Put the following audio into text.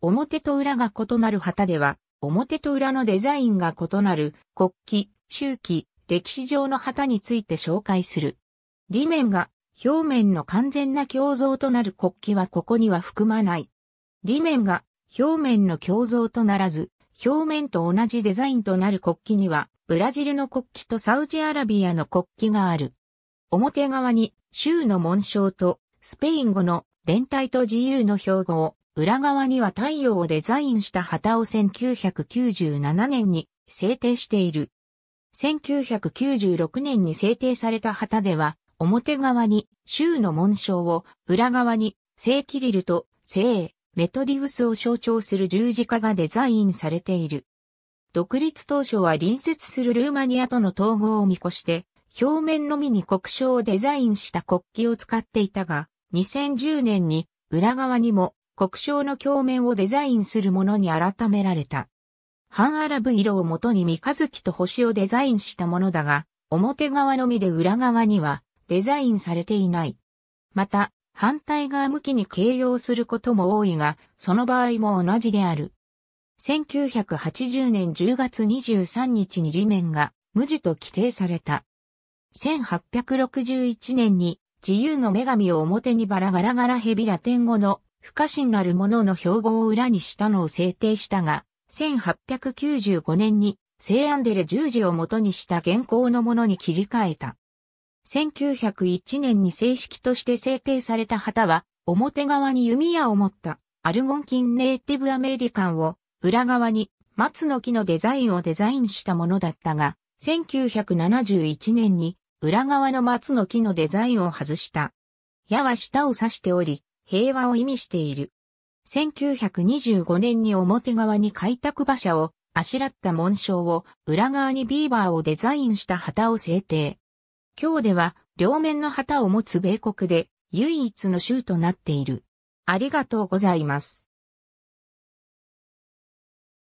表と裏が異なる旗では、表と裏のデザインが異なる国旗、周期、歴史上の旗について紹介する。裏面が表面の完全な共像となる国旗はここには含まない。裏面が表面の共像とならず、表面と同じデザインとなる国旗には、ブラジルの国旗とサウジアラビアの国旗がある。表側に、州の紋章と、スペイン語の連帯と自由の標語を、裏側には太陽をデザインした旗を1997年に制定している。1996年に制定された旗では、表側に州の紋章を、裏側に聖キリルと聖メトディウスを象徴する十字架がデザインされている。独立当初は隣接するルーマニアとの統合を見越して、表面のみに国章をデザインした国旗を使っていたが、2010年に裏側にも国章の鏡面をデザインするものに改められた。半アラブ色をもとに三日月と星をデザインしたものだが、表側のみで裏側にはデザインされていない。また、反対側向きに形容することも多いが、その場合も同じである。1980年10月23日に裏面が無地と規定された。1861年に自由の女神を表にバラガラガラヘビラテン語の不可侵なるものの標語を裏にしたのを制定したが、1895年に聖アンデレ十字を元にした現行のものに切り替えた。1901年に正式として制定された旗は、表側に弓矢を持ったアルゴンキンネイティブアメリカンを、裏側に松の木のデザインをデザインしたものだったが、1971年に裏側の松の木のデザインを外した。矢は下を指しており、平和を意味している。1925年に表側に開拓馬車をあしらった紋章を裏側にビーバーをデザインした旗を制定。今日では両面の旗を持つ米国で唯一の州となっている。ありがとうございます。